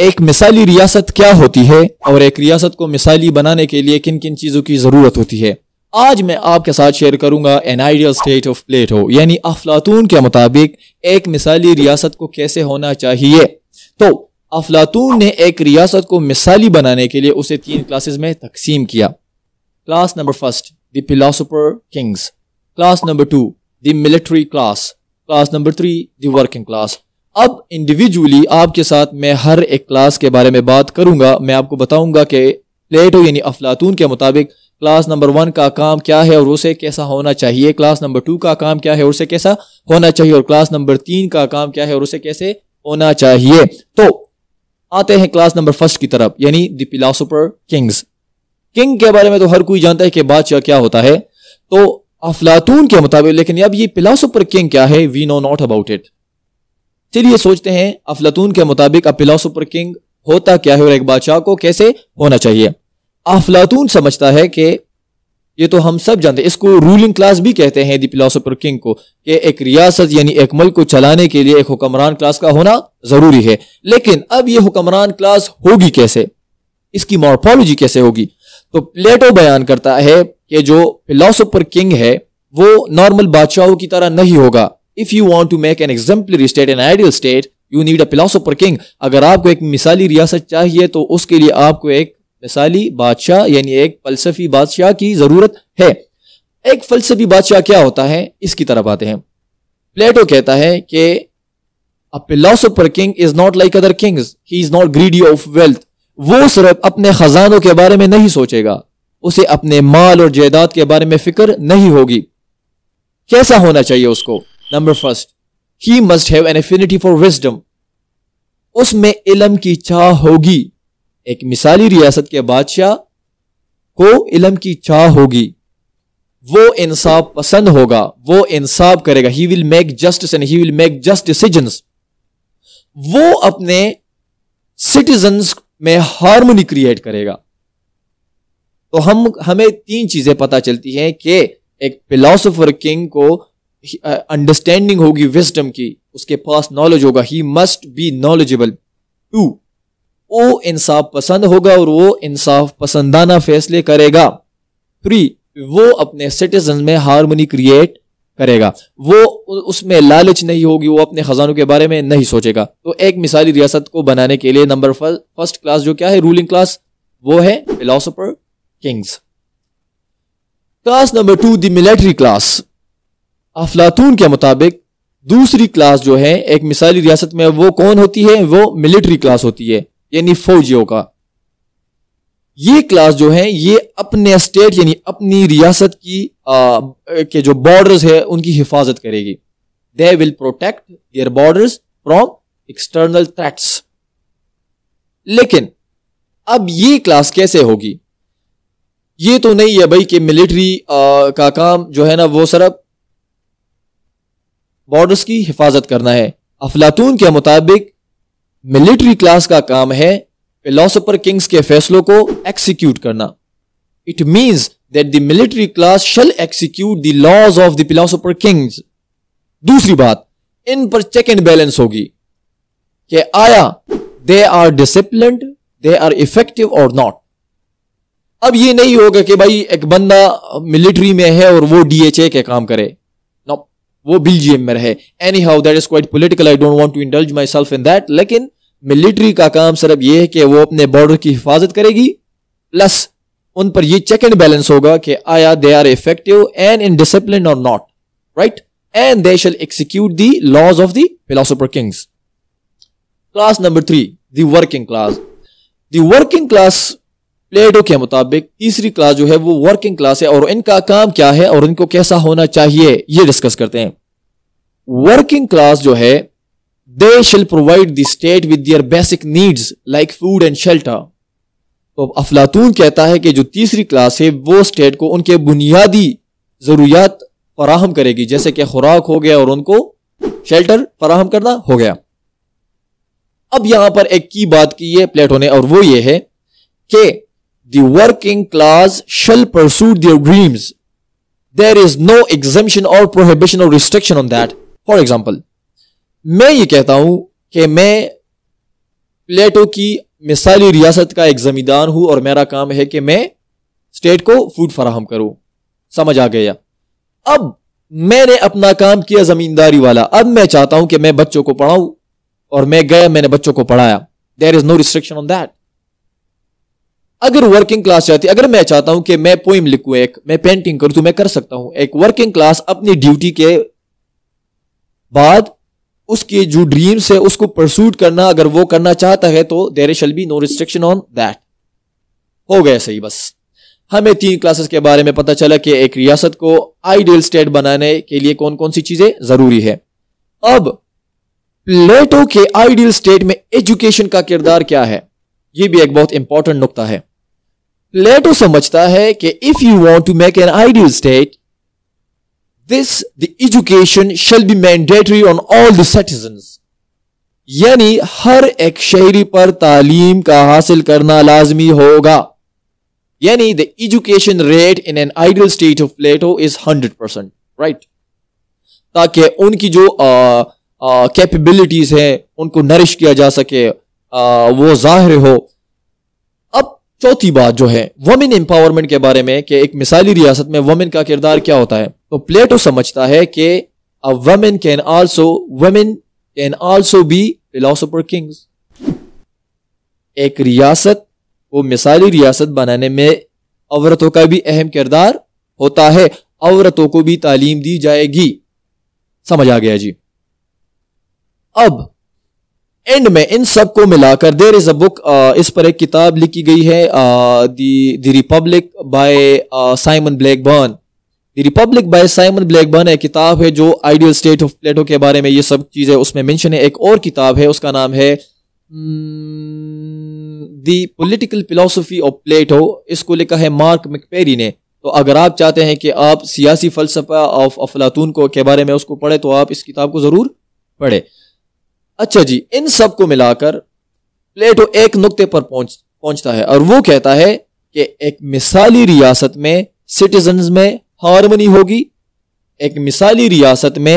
एक मिसाली रियासत क्या होती है और एक रियासत को मिसाली बनाने के लिए किन किन चीज़ों की ज़रूरत होती है आज मैं आपके साथ शेयर करूंगा an ideal state of Plato यानी अफलातून के मुताबिक एक मिसाली रियासत को कैसे होना चाहिए तो अफलातून ने एक रियासत को मिसाली बनाने के लिए उसे तीन क्लासेस में तकसीम किया class number first the kings class number two the military class class number three the working class अब इंडिविजुअली आपके साथ मैं हर एक क्लास के बारे में बात करूंगा मैं आपको बताऊंगा कि प्लेटो यानी अफलातून के मुताबिक क्लास नंबर वन का काम क्या है और उसे कैसा होना चाहिए क्लास नंबर टू का काम क्या है और उसे कैसा होना चाहिए और क्लास नंबर तीन का काम क्या है और उसे कैसे होना चाहिए तो आते हैं क्लास नंबर फर्स्ट की तरफ यानी द किंग्स किंग के बारे में तो हर कोई जानता है कि बादशाह क्या होता है तो अफलातून के मुताबिक लेकिन अब ये फिलासोफर किंग क्या है we know not about it चलिए सोचते हैं अफलातून के मुताबिक अब फिलोसोफर किंग होता क्या है और एक बादशाह को कैसे होना चाहिए अफलातून समझता है कि ये तो हम सब जानते हैं इसको रूलिंग क्लास भी कहते हैं दी फिलोसोफर किंग को कि एक रियासत यानी एक मुल्क को चलाने के लिए एक हुक्मरान क्लास का होना जरूरी है लेकिन अब ये हुक्मरान क्लास होगी कैसे इसकी मॉर्फोलॉजी कैसे होगी तो प्लेटो बयान करता है कि जो फिलोसोफर किंग है वो नॉर्मल बादशाहों की तरह नहीं होगा If you want to make an exemplary state an ideal state, you need a philosopher king. अगर आपको एक मिसाली रियासत चाहिए तो उसके लिए आपको एक मिसाली बादशाह यानी एक फलसफी बादशाह की जरूरत है एक फलसफी बादशाह क्या होता है इसकी तरफ आते हैं प्लेटो कहता है कि a philosopher king is not like other kings he is not greedy of wealth वो सिर्फ अपने खजानों के बारे में नहीं सोचेगा उसे अपने माल और जायदाद के बारे में फिक्र नहीं होगी कैसा होना चाहिए उसको number first he must have an affinity for wisdom उसमें इलम की चाह होगी एक मिसाली रियासत के बादशाह को इलम की चाह होगी वो इंसाफ पसंद होगा वो इंसाफ करेगा he will make justice and he will make just decision वो अपने सिटीजन में हार्मोनी क्रिएट करेगा तो हम हमें तीन चीजें पता चलती हैं कि एक फिलोसोफर किंग को अंडरस्टैंडिंग uh, होगी विजडम की उसके पास नॉलेज होगा he must be knowledgeable too वो इंसाफ पसंद होगा और वो इंसाफ पसंदाना फैसले करेगा थ्री वो अपने सिटीजन में हारमोनी क्रिएट करेगा वो उसमें लालच नहीं होगी वो अपने खजानों के बारे में नहीं सोचेगा तो एक मिसाली रियासत को बनाने के लिए नंबर फर्स्ट क्लास जो क्या है रूलिंग क्लास वो है philosopher kings class number two the class अफलातून के मुताबिक दूसरी क्लास जो है एक मिसाली रियासत में वो कौन होती है वो मिलिट्री क्लास होती है यानी फौजियों का ये क्लास जो है ये अपने स्टेट यानी अपनी रियासत की आ, के जो बॉर्डर्स है उनकी हिफाजत करेगी they will protect their borders from external threats लेकिन अब ये क्लास कैसे होगी ये तो नहीं है भाई कि मिलिट्री का काम जो है ना वो सिर्फ बॉर्डर्स की हिफाजत करना है अफलातून के मुताबिक मिलिट्री क्लास का काम है फिलोसोफर किंग्स के फैसलों को एक्सिक्यूट करना it means that the military class shall execute the laws of the philosopher kings दूसरी बात इन पर चेक एंड बैलेंस होगी कि आया they are discipline they are effective और नॉट अब ये नहीं होगा कि भाई एक बंदा मिलिट्री में है और वो डीएचए के काम करे वो बिल्जियम में रहे anyhow that is quite political I don't want to indulge myself in that लेकिन मिलिट्री का काम सिर्फ ये है कि वो अपने बॉर्डर की हिफाजत करेगी प्लस उन पर ये चेक एंड बैलेंस होगा कि आया they are effective and in discipline और not right and they shall execute the laws of the philosopher kings class number three the working class the working class Plato के मुताबिक तीसरी क्लास जो है वो वर्किंग क्लास है और इनका काम क्या है और इनको कैसा होना चाहिए ये डिस्कस करते हैं वर्किंग क्लास जो है they shall provide the state with their basic needs like food and shelter तो अफलातून कहता है कि जो तीसरी क्लास है वो स्टेट को उनके बुनियादी ज़रूरियात फराहम करेगी जैसे कि खुराक हो गया और उनको शेल्टर फराहम करना हो गया अब यहां पर एक की बात की है प्लेटो ने और वो ये है कि the working class shall pursue their dreams. There is no exemption or prohibition or restriction on that. For example, मैं ये कहता हूं कि मैं प्लेटो की मिसाली रियासत का एक जमींदार हूं और मेरा काम है कि मैं स्टेट को फूड फराहम करूं समझ आ गया अब मैंने अपना काम किया जमींदारी वाला अब मैं चाहता हूं कि मैं बच्चों को पढ़ाऊं और मैं गया मैंने बच्चों को पढ़ाया there is no restriction on that अगर वर्किंग क्लास चाहती अगर मैं चाहता हूं कि मैं पोइम लिखूं एक मैं पेंटिंग करूं तो मैं कर सकता हूं एक वर्किंग क्लास अपनी ड्यूटी के बाद उसकी जो ड्रीम्स है उसको परसूट करना अगर वो करना चाहता है तो there shall be no restriction on that हो गया सही बस हमें तीन क्लासेस के बारे में पता चला कि एक रियासत को आइडियल स्टेट बनाने के लिए कौन कौन सी चीजें जरूरी है अब प्लेटो के आइडियल स्टेट में एजुकेशन का किरदार क्या है यह भी एक बहुत इंपॉर्टेंट नुकता है लेटो समझता है कि if you want to make an ideal state this the education shall be mandatory on all the यानी हर एक शहरी पर तालीम का हासिल करना लाजमी होगा यानी the education rate in an ideal state of Plato is hundred percent right ताकि उनकी जो कैपेबिलिटीज हैं उनको नरिश किया जा सके आ, वो जाहिर हो चौथी बात जो है वुमेन एम्पावरमेंट के बारे में कि एक मिसाली रियासत में वुमेन का किरदार क्या होता है तो प्लेटो समझता है कि a women can also women can also be philosopher kings एक रियासत को मिसाली रियासत बनाने में औरतों का भी अहम किरदार होता है औरतों को भी तालीम दी जाएगी समझ आ गया जी अब एंड में इन सब को मिलाकर देर इज अ बुक इस पर एक किताब लिखी गई है the Republic by Simon Blackburn the Republic by Simon Blackburn एक किताब है जो आइडियल स्टेट ऑफ प्लेटो के बारे में ये सब चीज़ें उसमें मेंशन है एक और किताब है उसका नाम है the political philosophy of Plato इसको लिखा है मार्क मकपेरी ने तो अगर आप चाहते हैं कि आप सियासी फलसफा ऑफ अफलातून को के बारे में उसको पढ़े तो आप इस किताब को ज़रूर पढ़े अच्छा जी इन सब को मिलाकर प्लेटो एक नुक्ते पर पहुंच पहुंचता है और वो कहता है कि एक मिसाली रियासत में सिटीजन में हारमोनी होगी एक मिसाली रियासत में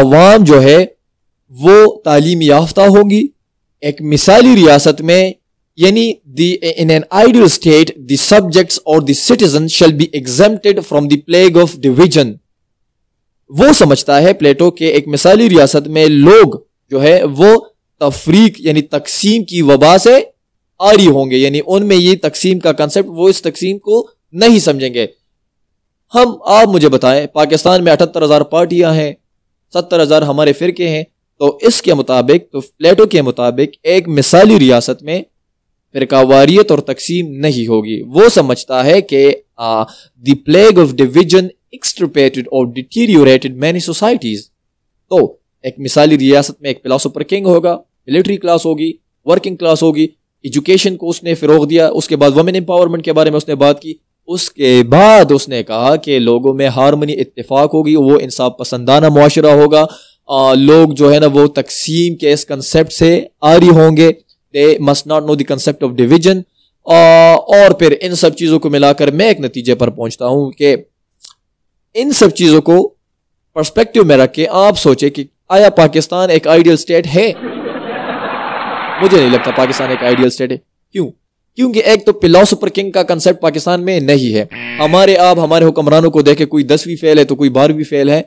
आवाम जो है वो तालीम याफ्ता होगी एक मिसाली रियासत में यानी the in an ideal state the subjects और the citizen shall be exempted from the plague of division वो समझता है प्लेटो के एक मिसाली रियासत में लोग जो है वो तफरीक यानी तकसीम की वबा से आरी होंगे यानी उनमें ये तकसीम का कंसेप्ट वो इस तकसीम को नहीं समझेंगे हम आप मुझे बताएं पाकिस्तान में अठहत्तर हज़ार पार्टियां हैं सत्तर हज़ार हमारे फ़िरके हैं तो इसके मुताबिक तो प्लेटो के मुताबिक एक मिसाली रियासत में वारियत और तकसीम नहीं होगी वो समझता है कि द्लेग ऑफ डिविजन एक्सट्रपेटेड और डिटीरियोरेटेड मैनी सोसाइटीज़ तो एक मिसाली रियासत में एक पिलास किंग होगा मिलिट्री क्लास होगी वर्किंग क्लास होगी एजुकेशन को उसने फ़रोग दिया उसके बाद वमेन एम्पावरमेंट के बारे में उसने बात की उसके बाद उसने कहा कि लोगों में हारमोनी इतफाक होगी वो इंसाफ पसंदाना माशरा होगा आ, लोग जो है ना वो तकसीम के इस कंसेप्ट से आरी होंगे they must not know the concept of division और फिर इन सब चीज़ों को मिलाकर मैं एक नतीजे पर पहुंचता हूं कि इन सब चीज़ों को परस्पेक्टिव में रख के आप सोचे कि आया पाकिस्तान एक आइडियल स्टेट है मुझे नहीं लगता पाकिस्तान एक आइडियल स्टेट है क्यों क्योंकि एक तो सुपर किंग का कंसेप्ट पाकिस्तान में नहीं है हमारे आप हमारे हुक्मरानों को देखे कोई दसवीं फेल है तो कोई बारहवीं फेल है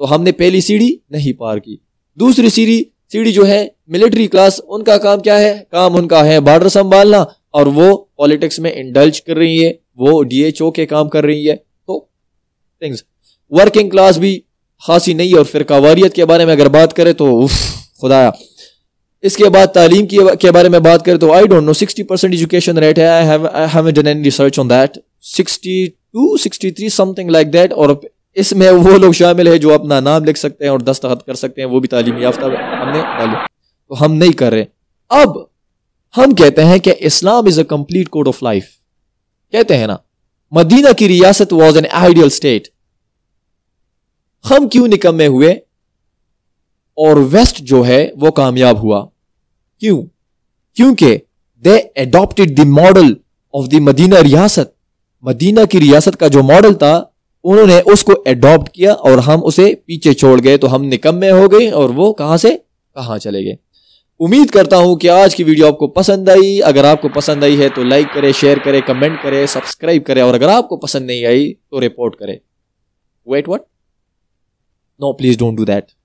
तो हमने पहली सीढ़ी नहीं पार की दूसरी सीढ़ी सीढ़ी जो है मिलिट्री क्लास उनका काम क्या है काम उनका है बॉर्डर संभालना और वो पॉलिटिक्स में इंडल्ज कर रही है वो डीएचओ के काम कर रही है तो थिंग्स वर्किंग क्लास भी खासी नहीं है और फिर के बारे में अगर बात करें तो खुदाया इसके बाद तालीम की के बारे में बात करें तो I don't know sixty percent education rate है I have done research on that something like that और इसमें वो लोग शामिल है जो अपना नाम लिख सकते हैं और दस्तखत कर सकते हैं वो भी तालीम याफ्ता हमने तो हम नहीं कर रहे अब हम कहते हैं कि Islam is a complete code of life कहते हैं ना मदीना की रियासत वॉज एन आइडियल स्टेट हम क्यों निकम्मे हुए और वेस्ट जो है वो कामयाब हुआ क्यों क्योंकि they adopted the model of the Medina रियासत मदीना की रियासत का जो मॉडल था उन्होंने उसको एडॉप्ट किया और हम उसे पीछे छोड़ गए तो हम निकम्मे हो गए और वो कहां से कहां चले गए उम्मीद करता हूं कि आज की वीडियो आपको पसंद आई अगर आपको पसंद आई है तो लाइक करें शेयर करें कमेंट करें सब्सक्राइब करें और अगर आपको पसंद नहीं आई तो रिपोर्ट करें wait what no please don't do that